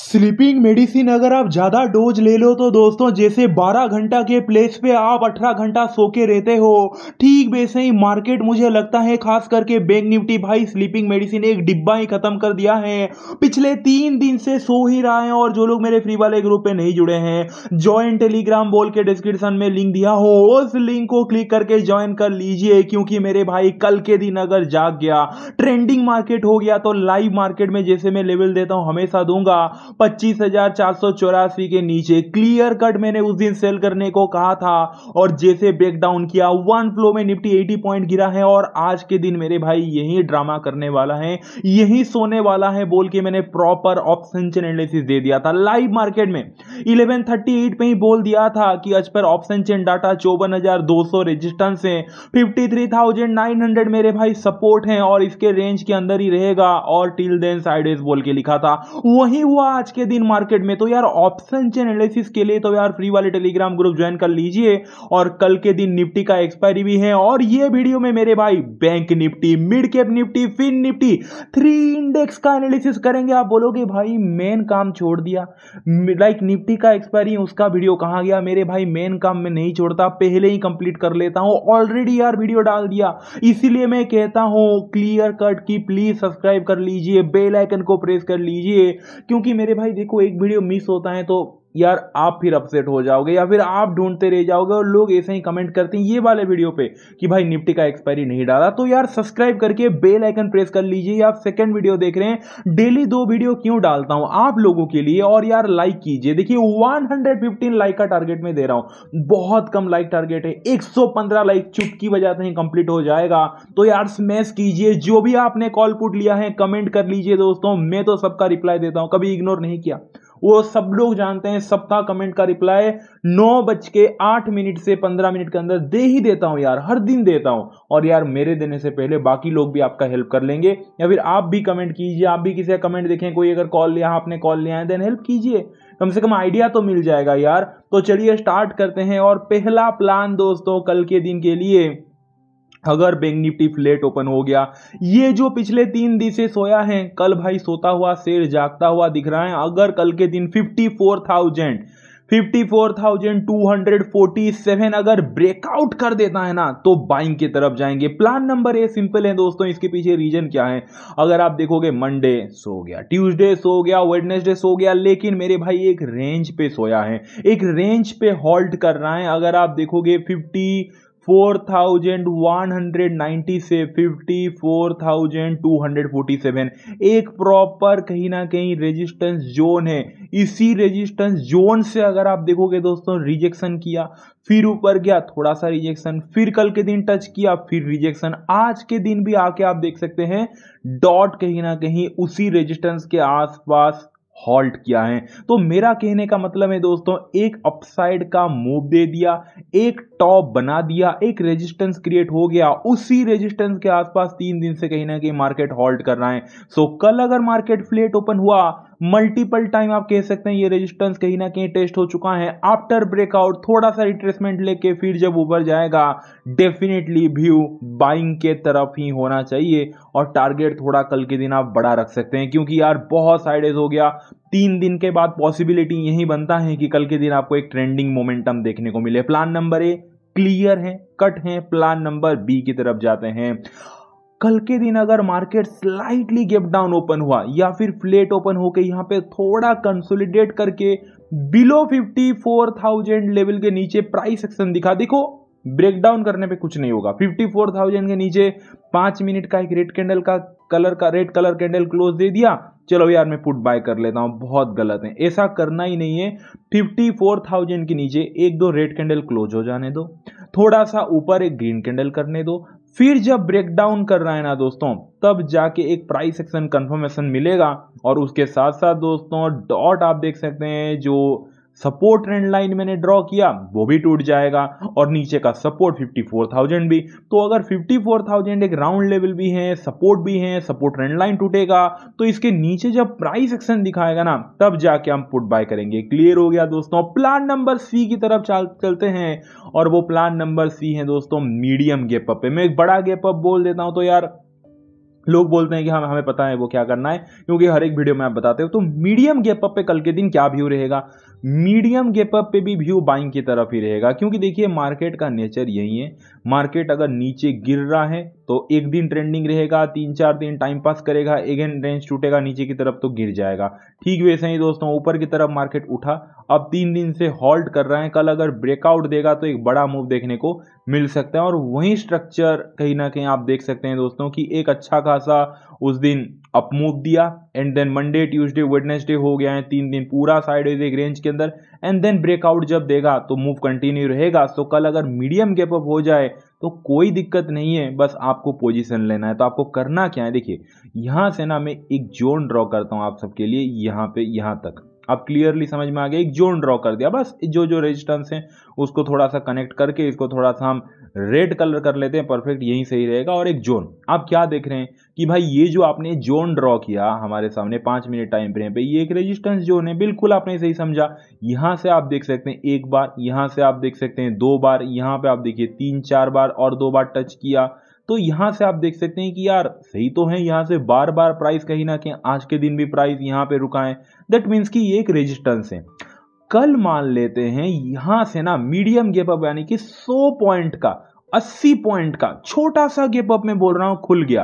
sleeping medicine अगर आप ज़्यादा डोज ले लो तो दोस्तों जैसे 12 घंटा के प्लेस पे आप 18 घंटा सो के रहते हो ठीक वैसे ही मार्केट मुझे लगता है खास करके बैंक निफ्टी भाई स्लीपिंग मेडिसिन एक डिब्बा ही खत्म कर दिया है पिछले तीन दिन से सो ही रहा है और जो लोग मेरे फ्री वाले ग्रुप पे नहीं जुड़े हैं ज्वाइन टेलीग्राम बोल के डिस्क्रिप्शन में लिंक दिया हो उस लिंक को क्लिक करके ज्वाइन कर लीजिए क्योंकि मेरे भाई कल के दिन अगर जाग गया ट्रेंडिंग मार्केट हो गया तो लाइव मार्केट में जैसे मैं लेवल देता हूँ हमेशा दूंगा पच्चीस के नीचे क्लियर कट मैंने उस दिन सेल करने को कहा था और जैसे ब्रेकडाउन किया वन फ्लो में निफ्टी 80 पॉइंट गिरा है और आज के दिन मेरे भाई यही ड्रामा करने वाला है यही सोने वाला है बोल के मैंने प्रॉपर ऑप्शन चेन एनालिसिस दे दिया था लाइव मार्केट में इलेवन पे ही बोल दिया था कि आज पर ऑप्शन चेन डाटा चौवन रेजिस्टेंस है फिफ्टी मेरे भाई सपोर्ट है और इसके रेंज के अंदर ही रहेगा और टिल देन साइडवेज बोल के लिखा था वही हुआ आज के दिन मार्केट में तो यार ऑप्शन चेन एनालिसिस के लिए तो यार फ्री वाले टेलीग्राम ग्रुप ज्वाइन कर लीजिए और कल के दिन निफ्टी का एक्सपायरी भी है और ये वीडियो में मेरे भाई bank Nifty mid cap Nifty fin Nifty three index का एनालिसिस करेंगे आप बोलोगे भाई मेन काम छोड़ दिया लाइक निफ्टी का एक्सपायरी उसका वीडियो कहाँ गया मेरे भाई मेन काम में नहीं छोड़ता पहले ही कंप्लीट कर लेता हूँ ऑलरेडी यार वीडियो डाल दिया इसीलिए मैं कहता हूँ क्लियर कट की प्लीज सब्सक्राइब कर लीजिए बेल आइकन को प्रेस कर लीजिए क्योंकि मेरे भाई देखो एक वीडियो मिस होता है तो यार आप फिर अपसेट हो जाओगे या फिर आप ढूंढते रह जाओगे और लोग ऐसे ही कमेंट करते हैं ये वाले वीडियो पे कि भाई निफ्टी का एक्सपायरी नहीं डाला तो यार सब्सक्राइब करके बेल आइकन प्रेस कर लीजिए आप सेकंड वीडियो देख रहे हैं डेली दो वीडियो क्यों डालता हूं आप लोगों के लिए और यार लाइक कीजिए देखिए वन लाइक का टारगेट में दे रहा हूं बहुत कम लाइक टारगेट है एक लाइक चुटकी बजाते हैं कंप्लीट हो जाएगा तो यार स्मैश कीजिए जो भी आपने कॉल पुट लिया है कमेंट कर लीजिए दोस्तों मैं तो सबका रिप्लाई देता हूं कभी इग्नोर नहीं किया वो सब लोग जानते हैं सबका कमेंट का रिप्लाई नौ बज के आठ मिनट से पंद्रह मिनट के अंदर दे ही देता हूं यार हर दिन देता हूं और यार मेरे देने से पहले बाकी लोग भी आपका हेल्प कर लेंगे या फिर आप भी कमेंट कीजिए आप भी किसी का कमेंट देखें कोई अगर कॉल लिया हाँ, आपने कॉल लिया है देन हेल्प कीजिए कम से कम आइडिया तो मिल जाएगा यार तो चलिए स्टार्ट करते हैं और पहला प्लान दोस्तों कल के दिन के लिए अगर बैंक निफ्टी फ्लेट ओपन हो गया ये जो पिछले तीन दिन से सोया है कल भाई सोता हुआ शेर जागता हुआ दिख रहा है अगर कल के दिन fifty four thousand fifty four thousand two hundred forty seven अगर ब्रेकआउट कर देता है ना तो बाइंग की तरफ जाएंगे प्लान नंबर ए सिंपल है दोस्तों इसके पीछे रीजन क्या है अगर आप देखोगे मंडे सो गया ट्यूसडे सो गया वेडनेसडे सो गया लेकिन मेरे भाई एक रेंज पे सोया है एक रेंज पे हॉल्ट कर रहा है अगर आप देखोगे fifty four thousand one hundred से fifty four thousand two hundred forty seven एक प्रॉपर कहीं ना कहीं रेजिस्टेंस जोन है इसी रेजिस्टेंस जोन से अगर आप देखोगे दोस्तों रिजेक्शन किया फिर ऊपर गया थोड़ा सा रिजेक्शन फिर कल के दिन टच किया फिर रिजेक्शन आज के दिन भी आके आप देख सकते हैं डॉट कहीं ना कहीं उसी रेजिस्टेंस के आसपास हॉल्ट किया है तो मेरा कहने का मतलब है दोस्तों एक अपसाइड का मूव दे दिया एक टॉप बना दिया एक रेजिस्टेंस क्रिएट हो गया उसी रेजिस्टेंस के आसपास तीन दिन से कहीं ना कहीं मार्केट हॉल्ट कर रहा है सो कल अगर मार्केट फ्लेट ओपन हुआ मल्टीपल टाइम आप कह सकते हैं ये रेजिस्टेंस कहीं ना कहीं टेस्ट हो चुका है आफ्टर ब्रेकआउट थोड़ा सा रिट्रेसमेंट लेके फिर जब ऊपर जाएगा डेफिनेटली व्यू बाइंग के तरफ ही होना चाहिए और टारगेट थोड़ा कल के दिन आप बड़ा रख सकते हैं क्योंकि यार बहुत साइडेज हो गया तीन दिन के बाद पॉसिबिलिटी यही बनता है कि कल के दिन आपको एक ट्रेंडिंग मोमेंटम देखने को मिले प्लान नंबर ए क्लियर है कट है प्लान नंबर बी की तरफ जाते हैं कल के दिन अगर market slightly gap down open हुआ या फिर फ्लेट ओपन होकर यहाँ पे थोड़ा कंसोलिडेट करके बिलो 54,000 लेवल के नीचे प्राइस एक्शन दिखा देखो ब्रेकडाउन करने पे कुछ नहीं होगा 54,000 के नीचे पांच मिनट का एक रेड कैंडल का कलर का रेड कलर कैंडल क्लोज दे दिया चलो यार मैं पुट बाय कर लेता हूँ बहुत गलत है ऐसा करना ही नहीं है 54,000 के नीचे एक दो रेड कैंडल क्लोज हो जाने दो थोड़ा सा ऊपर एक ग्रीन कैंडल करने दो फिर जब ब्रेकडाउन कर रहा है ना दोस्तों तब जाके एक प्राइस एक्शन कंफर्मेशन मिलेगा और उसके साथ साथ दोस्तों डॉट आप देख सकते हैं जो सपोर्ट ट्रेंड लाइन मैंने ड्रॉ किया वो भी टूट जाएगा और नीचे का सपोर्ट 54,000 भी तो अगर 54,000 एक राउंड लेवल भी है सपोर्ट भी है सपोर्ट ट्रेंड लाइन टूटेगा तो इसके नीचे जब प्राइस एक्शन दिखाएगा ना तब जाके हम पुट बाय करेंगे क्लियर हो गया दोस्तों प्लान नंबर सी की तरफ चलते हैं और वो प्लान नंबर सी है दोस्तों मीडियम गेप अप पे मैं एक बड़ा गेप अप बोल देता हूं तो यार लोग बोलते हैं कि हम हमें पता है वो क्या करना है क्योंकि हर एक वीडियो में आप बताते हो तो मीडियम गेप अप पे कल के दिन क्या व्यू रहेगा मीडियम गेप अप पे भी व्यू बाइंग की तरफ ही रहेगा क्योंकि देखिए मार्केट का नेचर यही है मार्केट अगर नीचे गिर रहा है तो एक दिन ट्रेंडिंग रहेगा तीन चार दिन टाइम पास करेगा एगेन रेंज टूटेगा नीचे की तरफ तो गिर जाएगा ठीक वैसे ही दोस्तों ऊपर की तरफ मार्केट उठा अब तीन दिन से हॉल्ट कर रहा है कल अगर ब्रेकआउट देगा तो एक बड़ा मूव देखने को मिल सकता है और वही स्ट्रक्चर कहीं ना कहीं आप देख सकते हैं दोस्तों कि एक अच्छा खासा उस दिन अपमूव दिया and then Monday Tuesday Wednesday हो गया है तीन दिन पूरा साइडवेज एक रेंज के अंदर एंड देन ब्रेकआउट जब देगा तो मूव कंटिन्यू रहेगा सो कल अगर मीडियम गैप अप हो जाए तो कोई दिक्कत नहीं है बस आपको पोजीशन लेना है तो आपको करना क्या है देखिए यहाँ से ना मैं एक जोन ड्रॉ करता हूँ आप सबके लिए यहाँ पे यहाँ तक अब क्लियरली समझ में आ गया एक जोन ड्रॉ कर दिया बस जो जो रेजिस्टेंस है उसको थोड़ा सा कनेक्ट करके इसको थोड़ा सा हम रेड कलर कर लेते हैं परफेक्ट यही सही रहेगा और एक जोन आप क्या देख रहे हैं कि भाई ये जो आपने जोन ड्रॉ किया हमारे सामने पांच मिनट टाइम फ्रेम पे ये एक रेजिस्टेंस जोन है बिल्कुल आपने सही समझा यहां से आप देख सकते हैं एक बार यहां से आप देख सकते हैं दो बार यहां पे आप देखिए तीन चार बार और दो बार टच किया तो यहां से आप देख सकते हैं कि यार सही तो है यहां से बार बार प्राइस कहीं ना कहीं आज के दिन भी प्राइस यहां पे रुका है दैट मीन्स कि ये एक रेजिस्टेंस है कल मान लेते हैं यहां से ना मीडियम गेप अप यानी कि 100 पॉइंट का 80 पॉइंट का छोटा सा गेप अप में बोल रहा हूं खुल गया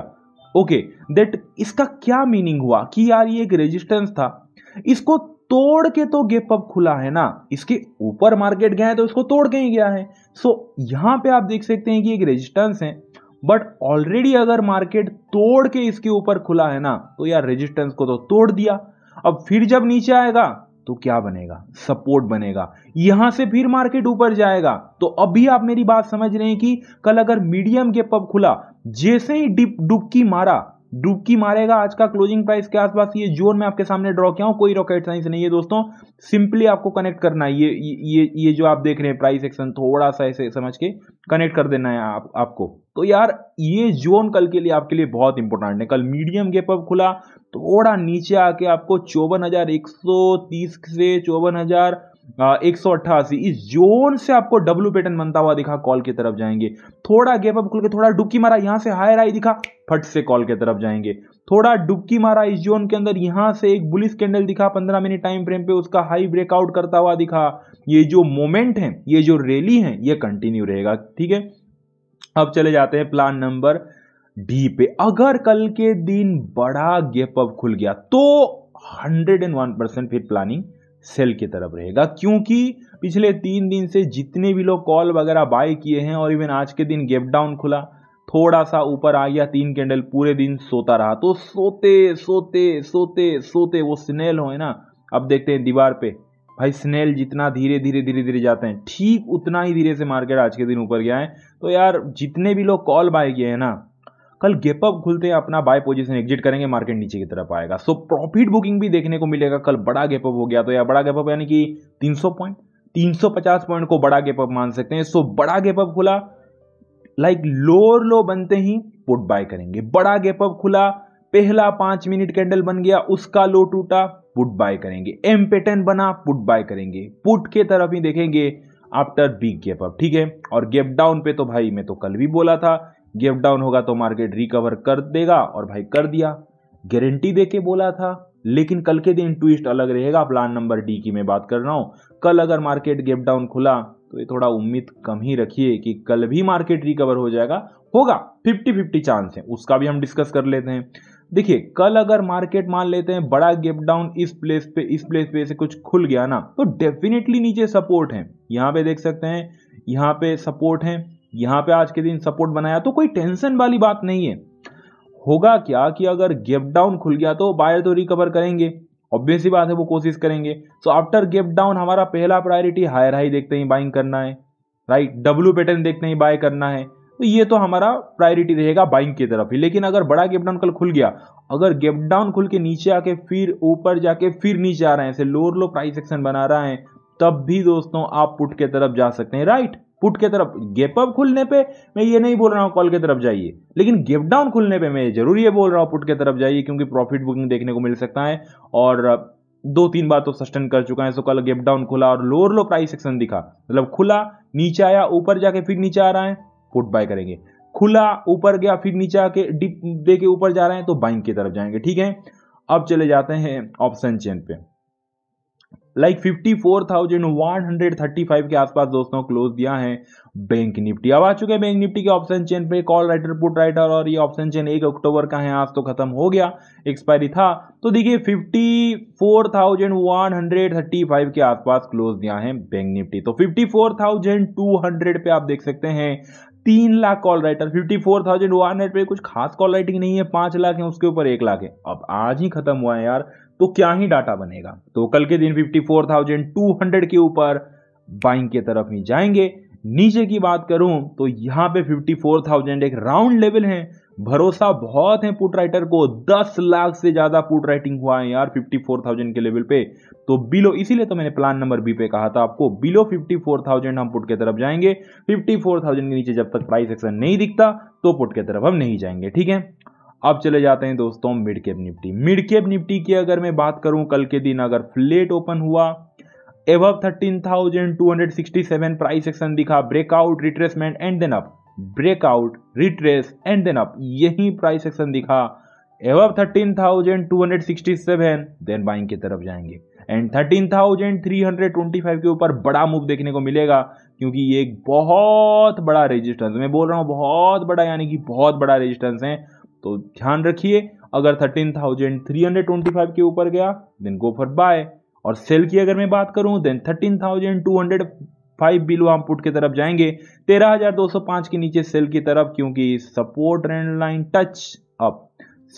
ओके okay, दैट इसका क्या मीनिंग हुआ कि यार ये एक रेजिस्टेंस था इसको तोड़ के तो गेप अप खुला है ना इसके ऊपर मार्केट गया है तो इसको तोड़ के ही गया है सो so, यहां पे आप देख सकते हैं कि एक रेजिस्टेंस है बट ऑलरेडी अगर मार्केट तोड़ के इसके ऊपर खुला है ना तो यार रेजिस्टेंस को तो तोड़ दिया अब फिर जब नीचे आएगा तो क्या बनेगा सपोर्ट बनेगा यहां से फिर मार्केट ऊपर जाएगा तो अभी आप मेरी बात समझ रहे हैं कि कल अगर मीडियम के पब खुला जैसे ही डिप डुबकी मारा डुबकी मारेगा आज का क्लोजिंग प्राइस के आसपास ये जोन में आपके सामने ड्रॉ किया हूं कोई रॉकेट साइंस नहीं है दोस्तों सिंपली आपको कनेक्ट करना है ये ये ये जो आप देख रहे हैं प्राइस एक्शन थोड़ा सा ऐसे समझ के कनेक्ट कर देना है आप आपको तो यार ये जोन कल के लिए आपके लिए बहुत इंपॉर्टेंट है कल मीडियम गैप अप खुला थोड़ा नीचे आके आपको चौवन से चौवन एक सौ अट्ठासी इस जोन से आपको डब्ल्यू पैटर्न बनता हुआ दिखा कॉल की तरफ जाएंगे थोड़ा गैप अप खुल के थोड़ा डुबकी मारा यहां से हायर आई दिखा फट से कॉल की तरफ जाएंगे थोड़ा डुबकी मारा इस जोन के अंदर यहां से एक बुलिस कैंडल दिखा पंद्रह मिनट टाइम फ्रेम पे उसका हाई ब्रेकआउट करता हुआ दिखा ये जो मोमेंट है ये जो रैली है ये कंटिन्यू रहेगा ठीक है अब चले जाते हैं प्लान नंबर डी पे अगर कल के दिन बड़ा गैप अप खुल गया तो 101 परसेंट फिर प्लानिंग सेल की तरफ रहेगा क्योंकि पिछले तीन दिन से जितने भी लोग कॉल वगैरह बाय किए हैं और इवन आज के दिन गेप डाउन खुला थोड़ा सा ऊपर आ गया तीन कैंडल पूरे दिन सोता रहा तो सोते सोते सोते सोते वो स्नेल हो ना अब देखते हैं दीवार पे भाई स्नेल जितना धीरे धीरे धीरे धीरे जाते हैं ठीक उतना ही धीरे से मार्केट आज के दिन ऊपर गया है तो यार जितने भी लोग कॉल बाय किए हैं ना कल गेप अप खुलते हैं अपना बाय पोजीशन एग्जिट करेंगे मार्केट नीचे की तरफ आएगा सो प्रॉफिट बुकिंग भी देखने को मिलेगा कल बड़ा गेप अप हो गया तो या बड़ा गेप अप यानी कि 300 पॉइंट 350 पॉइंट को बड़ा गेप अप मान सकते हैं सो बड़ा गेप अप खुला लाइक लोअर लो बनते ही पुट बाय करेंगे बड़ा गेप अप खुला पहला पांच मिनट कैंडल बन गया उसका लो टूटा पुट बाय करेंगे एम पैटर्न बना पुट बाय करेंगे पुट के तरफ ही देखेंगे आफ्टर बिग गैप अप ठीक है और गैप डाउन पे तो भाई मैं तो कल भी बोला था गिव डाउन होगा तो मार्केट रिकवर कर देगा और भाई कर दिया गारंटी देके बोला था लेकिन कल के दिन ट्विस्ट अलग रहेगा प्लान नंबर डी की मैं बात कर रहा हूं कल अगर मार्केट गेप डाउन खुला तो ये थोड़ा उम्मीद कम ही रखिए कि कल भी मार्केट रिकवर हो जाएगा होगा फिफ्टी फिफ्टी चांस है उसका भी हम डिस्कस कर लेते हैं देखिए कल अगर मार्केट मान लेते हैं बड़ा गेप डाउन इस प्लेस पे इस प्लेस पे से कुछ खुल गया ना तो डेफिनेटली नीचे सपोर्ट है यहाँ पे देख सकते हैं यहाँ पे सपोर्ट है यहाँ पे आज के दिन सपोर्ट बनाया तो कोई टेंशन वाली बात नहीं है होगा क्या कि अगर गेप डाउन खुल गया तो बायर तो रिकवर करेंगे ऑब्वियसली बात है वो कोशिश करेंगे सो आफ्टर गेप डाउन हमारा पहला प्रायोरिटी हायर हाई देखते ही बाइंग करना है राइट डब्ल्यू पैटर्न देखते ही बाय करना है तो ये तो हमारा प्रायोरिटी रहेगा बाइंग की तरफ ही लेकिन अगर बड़ा गेप डाउन कल खुल गया अगर गेप डाउन खुल के नीचे आके फिर ऊपर जाके फिर नीचे आ रहे हैं ऐसे लोअर लो प्राइस एक्शन बना रहा है तब भी दोस्तों आप पुट के तरफ जा सकते हैं राइट पुट के तरफ गेप अप खुलने पे मैं ये नहीं बोल रहा हूँ कॉल के तरफ जाइए लेकिन गेप डाउन खुलने पे मैं जरूर ये बोल रहा हूँ पुट के तरफ जाइए क्योंकि प्रॉफिट बुकिंग देखने को मिल सकता है और दो तीन बार तो सस्टेन कर चुका है सो कल गेप डाउन खुला और लोअर लो प्राइस सेक्शन दिखा मतलब खुला नीचे आया ऊपर जाके फिर नीचे आ रहा है पुट बाय करेंगे खुला ऊपर गया फिर नीचे आके डिप दे के ऊपर जा रहे हैं तो बाइंग की तरफ जाएंगे ठीक है अब चले जाते हैं ऑप्शन चेन पे like fifty four thousand one hundred thirty five के आसपास दोस्तों क्लोज दिया है बैंक निफ्टी अब आ चुके हैं बैंक निफ्टी के ऑप्शन चेन पे कॉल राइटर पुट राइटर और ये ऑप्शन चेन एक अक्टूबर का है आज तो खत्म हो गया एक्सपायरी था तो देखिए fifty four thousand one hundred thirty five के आसपास क्लोज दिया है बैंक निफ्टी तो fifty four thousand two hundred पे आप देख सकते हैं तीन lakh call writer fifty four thousand one hundred पे कुछ खास कॉल राइटिंग नहीं है पांच लाख है उसके ऊपर एक लाख है अब आज ही खत्म हुआ है यार तो क्या ही डाटा बनेगा तो कल के दिन fifty four thousand two hundred के ऊपर बाइंग की तरफ ही जाएंगे नीचे की बात करूं तो यहां पे थाउजेंड एक राउंड लेवल है भरोसा बहुत है पुट राइटर को 10 लाख से ज्यादा पुट राइटिंग हुआ है यार 54,000 के लेवल पे तो बिलो इसीलिए तो मैंने प्लान नंबर बी पे कहा था आपको बिलो 54,000 हम पुट के तरफ जाएंगे 54,000 के नीचे जब तक प्राइस एक्शन नहीं दिखता तो पुट के तरफ हम नहीं जाएंगे ठीक है अब चले जाते हैं दोस्तों mid cap Nifty mid cap Nifty की अगर मैं बात करूं कल के दिन अगर फ्लेट ओपन हुआ एवब सेवन प्राइस एक्शन दिखा breakout retracement and then up breakout retrace and then up यही प्राइस एक्शन दिखा above thirteen thousand two hundred sixty seven then buying की तरफ जाएंगे and thirteen thousand three hundred twenty five के ऊपर बड़ा move देखने को मिलेगा क्योंकि ये एक बहुत बड़ा रेजिस्टेंस मैं बोल रहा हूँ बहुत बड़ा यानी कि बहुत बड़ा रेजिस्टेंस है तो ध्यान रखिए अगर thirteen thousand three hundred twenty five के ऊपर गया देन गो फॉर बाय और सेल की अगर मैं बात करूं then thirteen thousand two hundred five below हम पुट की तरफ जाएंगे तेरह हजार दो सौ पांच के नीचे सेल की तरफ क्योंकि support trend line touch up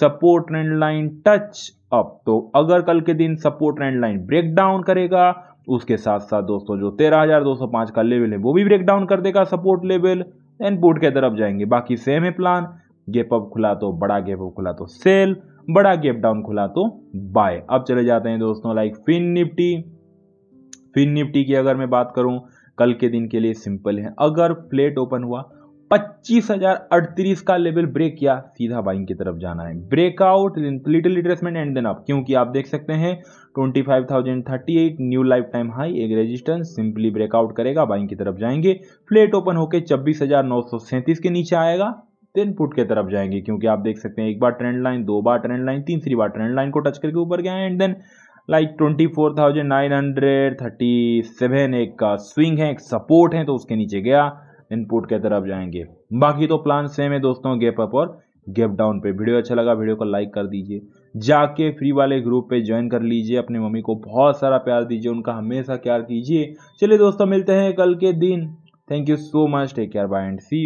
support trend line touch up तो अगर कल के दिन support trend line break down करेगा उसके साथ साथ दोस्तों जो तेरह हजार दो सौ पांच का लेवल है वो भी ब्रेक डाउन कर देगा सपोर्ट लेवल एंड पुट के तरफ जाएंगे बाकी सेम है प्लान गेप अप खुला तो बड़ा गेप अप खुला तो सेल बड़ा गेप डाउन खुला तो बाय अब चले जाते हैं दोस्तों like Fin Nifty fin Nifty की अगर मैं बात करूं कल के दिन के लिए सिंपल है अगर फ्लेट ओपन हुआ पच्चीस हजार अड़तीस का लेवल ब्रेक किया सीधा बाइंग की तरफ जाना है breakout little retracement and then up क्योंकि आप देख सकते हैं 25,038 न्यू लाइफ टाइम हाई एक रेजिस्टेंस सिंपली ब्रेकआउट करेगा बाइंग की तरफ जाएंगे फ्लेट ओपन होकर छब्बीस के नीचे आएगा देन पुट के तरफ जाएंगे क्योंकि आप देख सकते हैं एक बार ट्रेंड लाइन दो बार ट्रेंड लाइन तीसरी बार ट्रेंड लाइन को टच करके ऊपर गया and then like twenty four thousand nine hundred thirty seven एक का स्विंग है एक सपोर्ट है तो उसके नीचे गया इनपुट के तरफ जाएंगे बाकी तो प्लान सेम है दोस्तों गैप अप और गैप डाउन पे वीडियो अच्छा लगा वीडियो को लाइक कर दीजिए जाके फ्री वाले ग्रुप पे ज्वाइन कर लीजिए अपनी मम्मी को बहुत सारा प्यार दीजिए उनका हमेशा प्यार कीजिए चलिए दोस्तों मिलते हैं कल के दिन thank you so much take care bye and C